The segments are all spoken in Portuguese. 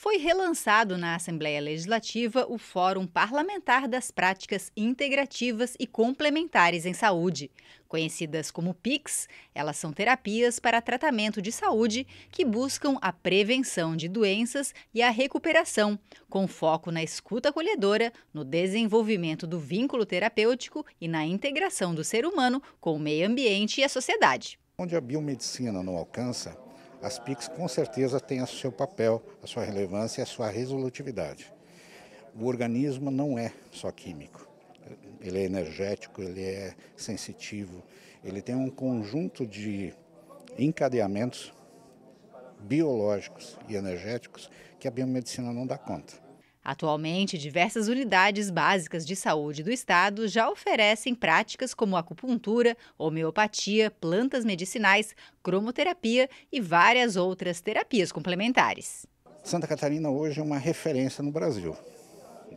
foi relançado na Assembleia Legislativa o Fórum Parlamentar das Práticas Integrativas e Complementares em Saúde. Conhecidas como PICs, elas são terapias para tratamento de saúde que buscam a prevenção de doenças e a recuperação, com foco na escuta acolhedora, no desenvolvimento do vínculo terapêutico e na integração do ser humano com o meio ambiente e a sociedade. Onde a biomedicina não alcança, as PICs com certeza têm o seu papel, a sua relevância e a sua resolutividade. O organismo não é só químico, ele é energético, ele é sensitivo, ele tem um conjunto de encadeamentos biológicos e energéticos que a biomedicina não dá conta. Atualmente, diversas unidades básicas de saúde do estado já oferecem práticas como acupuntura, homeopatia, plantas medicinais, cromoterapia e várias outras terapias complementares. Santa Catarina hoje é uma referência no Brasil,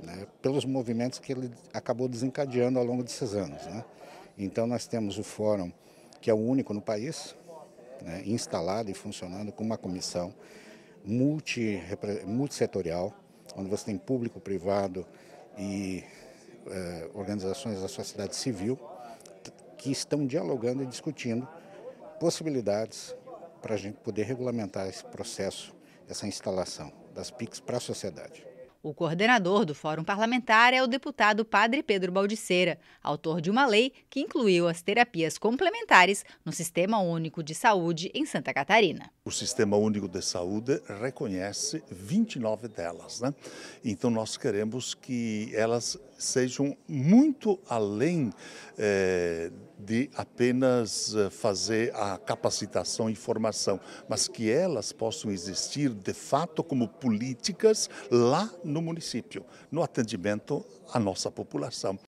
né, pelos movimentos que ele acabou desencadeando ao longo desses anos. Né? Então, nós temos o Fórum, que é o único no país, né, instalado e funcionando com uma comissão multissetorial. Multi onde você tem público, privado e eh, organizações da sociedade civil que estão dialogando e discutindo possibilidades para a gente poder regulamentar esse processo, essa instalação das PICs para a sociedade. O coordenador do Fórum Parlamentar é o deputado Padre Pedro Baldiceira, autor de uma lei que incluiu as terapias complementares no Sistema Único de Saúde em Santa Catarina. O Sistema Único de Saúde reconhece 29 delas, né? Então nós queremos que elas sejam muito além eh, de apenas eh, fazer a capacitação e formação, mas que elas possam existir de fato como políticas lá no município, no atendimento à nossa população.